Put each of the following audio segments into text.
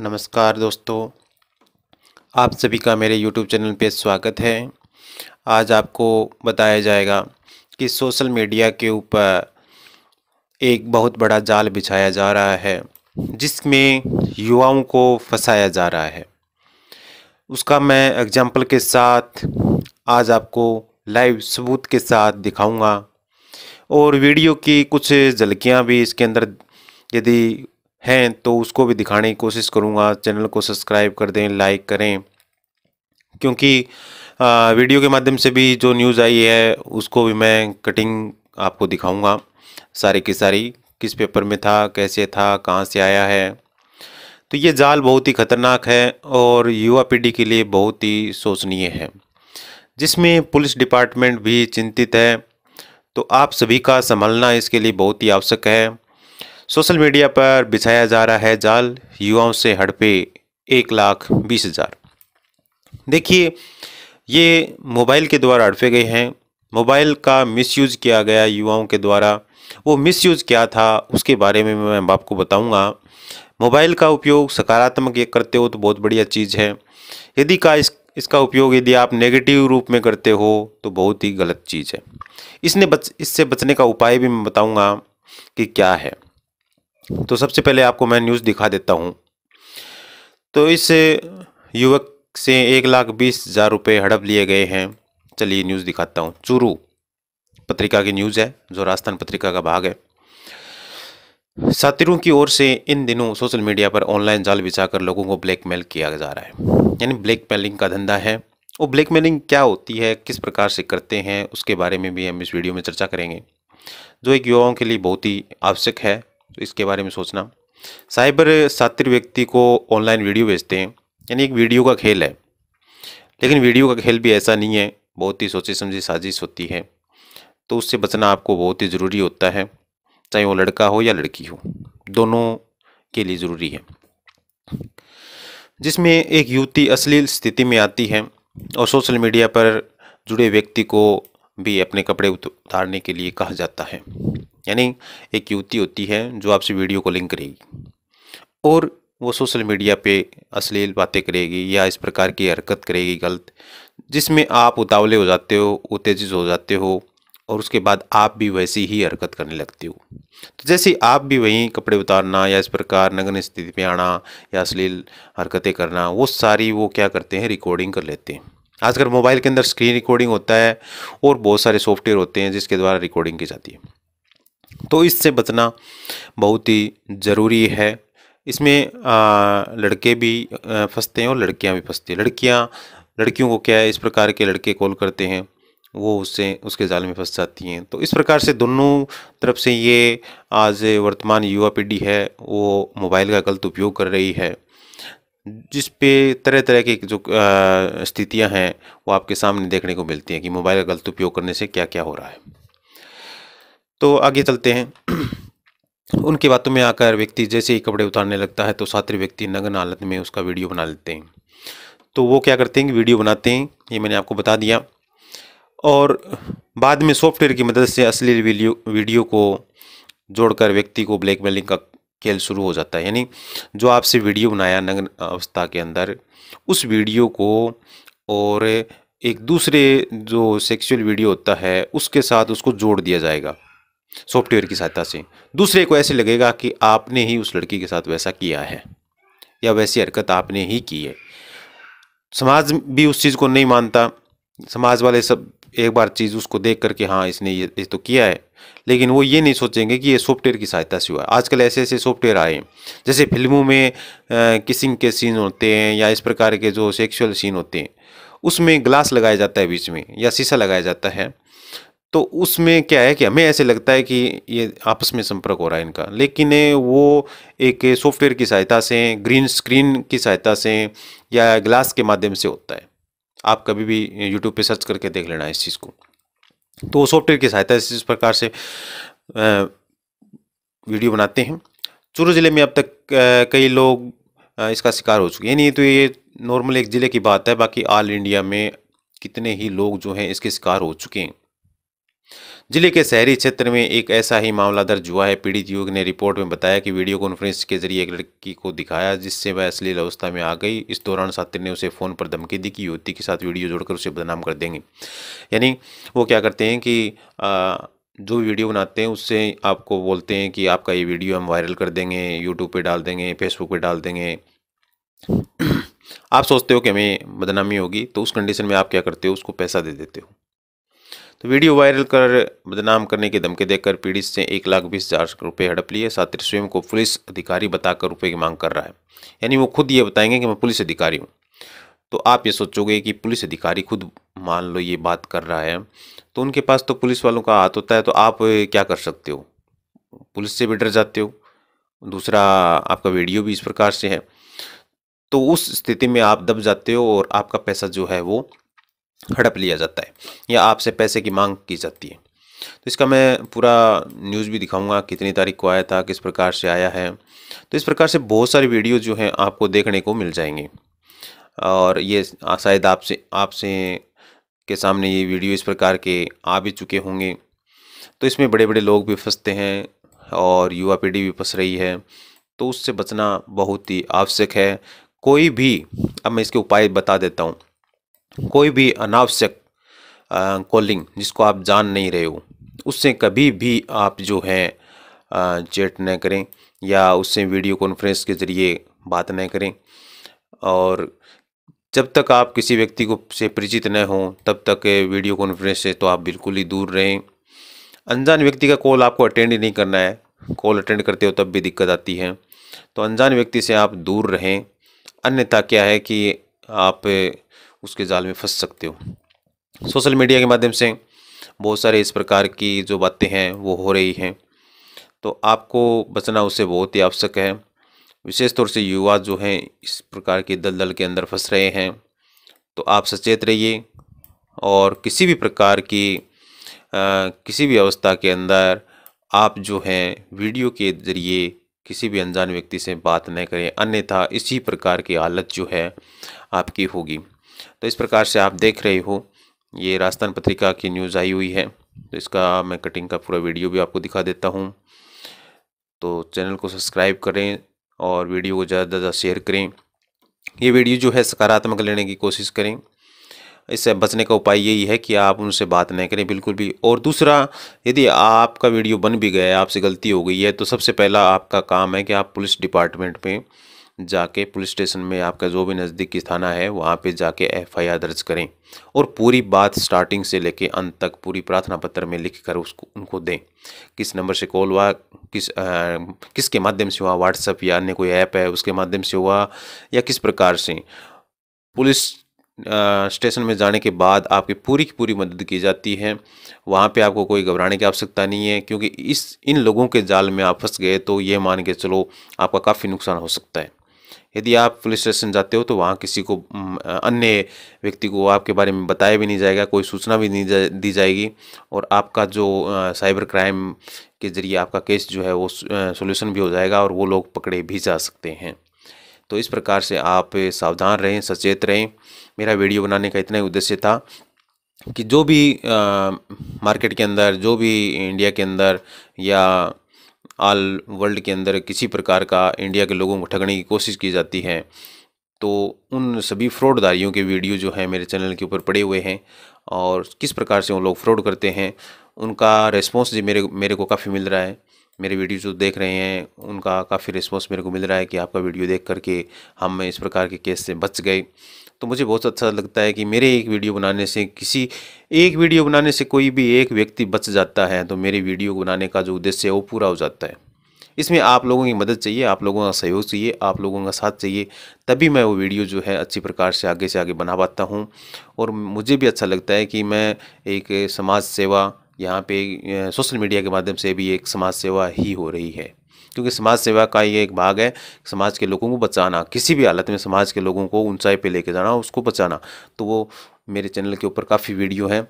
नमस्कार दोस्तों आप सभी का मेरे YouTube चैनल पे स्वागत है आज आपको बताया जाएगा कि सोशल मीडिया के ऊपर एक बहुत बड़ा जाल बिछाया जा रहा है जिसमें युवाओं को फंसाया जा रहा है उसका मैं एग्जाम्पल के साथ आज आपको लाइव सबूत के साथ दिखाऊंगा और वीडियो की कुछ झलकियाँ भी इसके अंदर यदि हैं तो उसको भी दिखाने की कोशिश करूँगा चैनल को सब्सक्राइब कर दें लाइक करें क्योंकि वीडियो के माध्यम से भी जो न्यूज़ आई है उसको भी मैं कटिंग आपको दिखाऊँगा सारी की सारी किस पेपर में था कैसे था कहाँ से आया है तो ये जाल बहुत ही ख़तरनाक है और युवा पीढ़ी के लिए बहुत ही शोचनीय है जिसमें पुलिस डिपार्टमेंट भी चिंतित है तो आप सभी का संभलना इसके लिए बहुत ही आवश्यक है सोशल मीडिया पर बिछाया जा रहा है जाल युवाओं से हड़पे एक लाख बीस हज़ार देखिए ये मोबाइल के द्वारा हड़पे गए हैं मोबाइल का मिसयूज़ किया गया युवाओं के द्वारा वो मिसयूज़ क्या था उसके बारे में मैं आपको बताऊंगा मोबाइल का उपयोग सकारात्मक करते हो तो बहुत बढ़िया चीज़ है यदि का इस इसका उपयोग यदि आप नेगेटिव रूप में करते हो तो बहुत ही गलत चीज़ है इसने बच इससे बचने का उपाय भी मैं बताऊंगा कि क्या है तो सबसे पहले आपको मैं न्यूज़ दिखा देता हूँ तो इस युवक से एक लाख बीस हज़ार रुपये हड़प लिए गए हैं चलिए न्यूज़ दिखाता हूँ चूरू पत्रिका की न्यूज़ है जो राजस्थान पत्रिका का भाग है सातिरों की ओर से इन दिनों सोशल मीडिया पर ऑनलाइन जाल बिछाकर लोगों को ब्लैकमेल किया जा रहा है यानी ब्लैकमेलिंग का धंधा है वो ब्लैकमेलिंग क्या होती है किस प्रकार से करते हैं उसके बारे में भी हम इस वीडियो में चर्चा करेंगे जो एक युवाओं के लिए बहुत ही आवश्यक है तो इसके बारे में सोचना साइबर सात्र व्यक्ति को ऑनलाइन वीडियो भेजते हैं यानी एक वीडियो का खेल है लेकिन वीडियो का खेल भी ऐसा नहीं है बहुत ही सोची समझी साजिश होती है तो उससे बचना आपको बहुत ही ज़रूरी होता है चाहे वो लड़का हो या लड़की हो दोनों के लिए ज़रूरी है जिसमें एक युवती अश्लील स्थिति में आती है और सोशल मीडिया पर जुड़े व्यक्ति को भी अपने कपड़े उतारने के लिए कहा जाता है यानी एक युवती होती है जो आपसे वीडियो कॉलिंग करेगी और वो सोशल मीडिया पे अश्लील बातें करेगी या इस प्रकार की हरकत करेगी गलत जिसमें आप उतावले हो जाते हो उत्तेजित हो जाते हो और उसके बाद आप भी वैसी ही हरकत करने लगते हो तो जैसे आप भी वहीं कपड़े उतारना या इस प्रकार नग्न स्थिति पे आना या अश्लील हरकतें करना वो सारी वो क्या करते हैं रिकॉर्डिंग कर लेते हैं आजकल मोबाइल के अंदर स्क्रीन रिकॉर्डिंग होता है और बहुत सारे सॉफ्टवेयर होते हैं जिसके द्वारा रिकॉर्डिंग की जाती है तो इससे बचना बहुत ही ज़रूरी है इसमें आ, लड़के भी फंसते हैं और लड़कियां भी फंसती हैं लड़कियां लड़कियों को क्या है इस प्रकार के लड़के कॉल करते हैं वो उससे उसके जाल में फंस जाती हैं तो इस प्रकार से दोनों तरफ से ये आज वर्तमान युवा पीढ़ी है वो मोबाइल का गलत उपयोग कर रही है जिस पे तरह तरह की जो स्थितियां हैं वो आपके सामने देखने को मिलती हैं कि मोबाइल का गलत उपयोग करने से क्या क्या हो रहा है तो आगे चलते हैं उनकी बातों में आकर व्यक्ति जैसे ही कपड़े उतारने लगता है तो सातवें व्यक्ति नग्न हालत में उसका वीडियो बना लेते हैं तो वो क्या करते हैं वीडियो बनाते हैं ये मैंने आपको बता दिया और बाद में सॉफ्टवेयर की मदद से असली वीडियो वीडियो को जोड़कर व्यक्ति को ब्लैकमेलिंग का खेल शुरू हो जाता है यानी जो आपसे वीडियो बनाया नग्न अवस्था के अंदर उस वीडियो को और एक दूसरे जो सेक्सुअल वीडियो होता है उसके साथ उसको जोड़ दिया जाएगा सॉफ्टवेयर की सहायता से दूसरे को ऐसे लगेगा कि आपने ही उस लड़की के साथ वैसा किया है या वैसी हरकत आपने ही की है समाज भी उस चीज़ को नहीं मानता समाज वाले सब एक बार चीज़ उसको देख करके हाँ इसने ये, ये तो किया है लेकिन वो ये नहीं सोचेंगे कि ये सॉफ्टवेयर की सहायता से हुआ आजकल ऐसे ऐसे सॉफ्टवेयर आए हैं जैसे फिल्मों में किसिंग के सीन होते हैं या इस प्रकार के जो सेक्सुअल सीन होते हैं उसमें ग्लास लगाया जाता है बीच में या शीशा लगाया जाता है तो उसमें क्या है कि हमें ऐसे लगता है कि ये आपस में संपर्क हो रहा है इनका लेकिन वो एक सॉफ्टवेयर की सहायता से ग्रीन स्क्रीन की सहायता से या ग्लास के माध्यम से होता है आप कभी भी यूट्यूब पे सर्च करके देख लेना इस चीज़ को तो सॉफ्टवेयर की सहायता से इस प्रकार से वीडियो बनाते हैं चूरू ज़िले में अब तक कई लोग इसका शिकार हो चुके हैं नहीं तो ये नॉर्मल एक ज़िले की बात है बाकी ऑल इंडिया में कितने ही लोग जो हैं इसके शिकार हो चुके हैं जिले के शहरी क्षेत्र में एक ऐसा ही मामला दर्ज हुआ है पीड़ित युवक ने रिपोर्ट में बताया कि वीडियो कॉन्फ्रेंस के जरिए एक लड़की को दिखाया जिससे वह अश्लील अवस्था में आ गई इस दौरान छात्र ने उसे फ़ोन पर धमकी दी कि युवती के साथ वीडियो जोड़कर उसे बदनाम कर देंगे यानी वो क्या करते हैं कि आ, जो वीडियो बनाते हैं उससे आपको बोलते हैं कि आपका ये वीडियो हम वायरल कर देंगे यूट्यूब पर डाल देंगे फेसबुक पर डाल देंगे आप सोचते हो कि हमें बदनामी होगी तो उस कंडीशन में आप क्या करते हो उसको पैसा दे देते हो तो वीडियो वायरल कर बदनाम करने के धमके देकर पीड़ित से एक लाख बीस हज़ार रुपये हड़प लिए छात्र स्वयं को पुलिस अधिकारी बताकर रुपये की मांग कर रहा है यानी वो खुद ये बताएंगे कि मैं पुलिस अधिकारी हूँ तो आप ये सोचोगे कि पुलिस अधिकारी खुद मान लो ये बात कर रहा है तो उनके पास तो पुलिस वालों का हाथ होता है तो आप क्या कर सकते हो पुलिस से भी डर जाते हो दूसरा आपका वीडियो भी इस प्रकार से है तो उस स्थिति में आप दब जाते हो और आपका पैसा जो है वो हड़प लिया जाता है या आपसे पैसे की मांग की जाती है तो इसका मैं पूरा न्यूज़ भी दिखाऊंगा कितनी तारीख को आया था किस प्रकार से आया है तो इस प्रकार से बहुत सारी वीडियो जो हैं आपको देखने को मिल जाएंगे और ये शायद आपसे आपसे के सामने ये वीडियो इस प्रकार के आ भी चुके होंगे तो इसमें बड़े बड़े लोग भी फंसते हैं और युवा पीढ़ी भी फंस रही है तो उससे बचना बहुत ही आवश्यक है कोई भी अब मैं इसके उपाय बता देता हूँ कोई भी अनावश्यक कॉलिंग जिसको आप जान नहीं रहे हो उससे कभी भी आप जो हैं चैट न करें या उससे वीडियो कॉन्फ्रेंस के ज़रिए बात न करें और जब तक आप किसी व्यक्ति को से परिचित न हों तब तक वीडियो कॉन्फ्रेंस से तो आप बिल्कुल ही दूर रहें अनजान व्यक्ति का कॉल आपको अटेंड ही नहीं करना है कॉल अटेंड करते हो तब भी दिक्कत आती है तो अनजान व्यक्ति से आप दूर रहें अन्यथा क्या है कि आप उसके जाल में फंस सकते हो सोशल मीडिया के माध्यम से बहुत सारे इस प्रकार की जो बातें हैं वो हो रही हैं तो आपको बचना उससे बहुत ही आवश्यक है विशेष तौर से युवा जो हैं इस प्रकार के दलदल के अंदर फंस रहे हैं तो आप सचेत रहिए और किसी भी प्रकार की आ, किसी भी अवस्था के अंदर आप जो हैं वीडियो के ज़रिए किसी भी अनजान व्यक्ति से बात न करें अन्यथा इसी प्रकार की हालत जो है आपकी होगी तो इस प्रकार से आप देख रहे हो ये राजस्थान पत्रिका की न्यूज़ आई हुई है तो इसका मैं कटिंग का पूरा वीडियो भी आपको दिखा देता हूँ तो चैनल को सब्सक्राइब करें और वीडियो को ज़्यादा से ज़्यादा शेयर करें ये वीडियो जो है सकारात्मक लेने की कोशिश करें इससे बचने का उपाय यही है कि आप उनसे बात नहीं करें बिल्कुल भी और दूसरा यदि आपका वीडियो बन भी गया है आपसे गलती हो गई है तो सबसे पहला आपका काम है कि आप पुलिस डिपार्टमेंट में जाके पुलिस स्टेशन में आपका जो भी नज़दीकी थाना है वहाँ पे जाके एफआईआर दर्ज करें और पूरी बात स्टार्टिंग से लेके अंत तक पूरी प्रार्थना पत्र में लिख कर उसको उनको दें किस नंबर से कॉल हुआ किस आ, किसके माध्यम से हुआ व्हाट्सअप या अन्य कोई ऐप है उसके माध्यम से हुआ या किस प्रकार से पुलिस स्टेशन में जाने के बाद आपकी पूरी की पूरी मदद की जाती है वहाँ पे आपको कोई घबराने की आवश्यकता नहीं है क्योंकि इस इन लोगों के जाल में आप फंस गए तो ये मान के चलो आपका काफ़ी नुकसान हो सकता है यदि आप पुलिस स्टेशन जाते हो तो वहाँ किसी को अन्य व्यक्ति को आपके बारे में बताया भी नहीं जाएगा कोई सूचना भी नहीं जा, दी जाएगी और आपका जो साइबर क्राइम के ज़रिए आपका केस जो है वो सोल्यूशन भी हो जाएगा और वो लोग पकड़े भी जा सकते हैं तो इस प्रकार से आप सावधान रहें सचेत रहें मेरा वीडियो बनाने का इतना ही उद्देश्य था कि जो भी आ, मार्केट के अंदर जो भी इंडिया के अंदर या ऑल वर्ल्ड के अंदर किसी प्रकार का इंडिया के लोगों को ठगने की कोशिश की जाती है तो उन सभी फ्रॉडदारियों के वीडियो जो हैं मेरे चैनल के ऊपर पड़े हुए हैं और किस प्रकार से वो लोग फ्रॉड करते हैं उनका रेस्पॉन्स जी मेरे मेरे को काफ़ी मिल रहा है मेरे वीडियो जो देख रहे हैं उनका काफ़ी रिस्पॉन्स मेरे को मिल रहा है कि आपका वीडियो देख करके हम इस प्रकार के केस से बच गए तो मुझे बहुत अच्छा लगता है कि मेरे एक वीडियो बनाने से किसी एक वीडियो बनाने से कोई भी एक व्यक्ति बच जाता है तो मेरे वीडियो बनाने का जो उद्देश्य है वो पूरा हो जाता है इसमें आप लोगों की मदद चाहिए आप लोगों का सहयोग चाहिए आप लोगों का साथ चाहिए तभी मैं वो वीडियो जो है अच्छी प्रकार से आगे से आगे बना पाता हूँ और मुझे भी अच्छा लगता है कि मैं एक समाज सेवा यहाँ पे सोशल मीडिया के माध्यम से भी एक समाज सेवा ही हो रही है क्योंकि समाज सेवा का ये एक भाग है समाज के लोगों को बचाना किसी भी हालत में समाज के लोगों को ऊंचाई पे लेके जाना उसको बचाना तो वो मेरे चैनल के ऊपर काफ़ी वीडियो हैं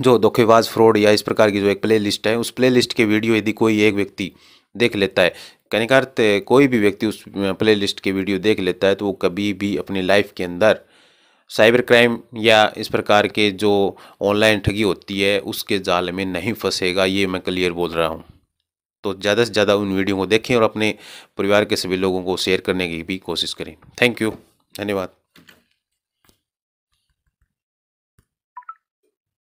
जो धोखेबाज फ्रॉड या इस प्रकार की जो एक प्ले लिस्ट है उस प्ले लिस्ट के वीडियो यदि कोई एक व्यक्ति देख लेता है कहने का कोई भी व्यक्ति उस प्ले लिस्ट के वीडियो देख लेता है तो वो कभी भी अपनी लाइफ के अंदर साइबर क्राइम या इस प्रकार के जो ऑनलाइन ठगी होती है उसके जाल में नहीं फंसेगा ये मैं क्लियर बोल रहा हूँ तो ज़्यादा से ज़्यादा उन वीडियो को देखें और अपने परिवार के सभी लोगों को शेयर करने की भी कोशिश करें थैंक यू धन्यवाद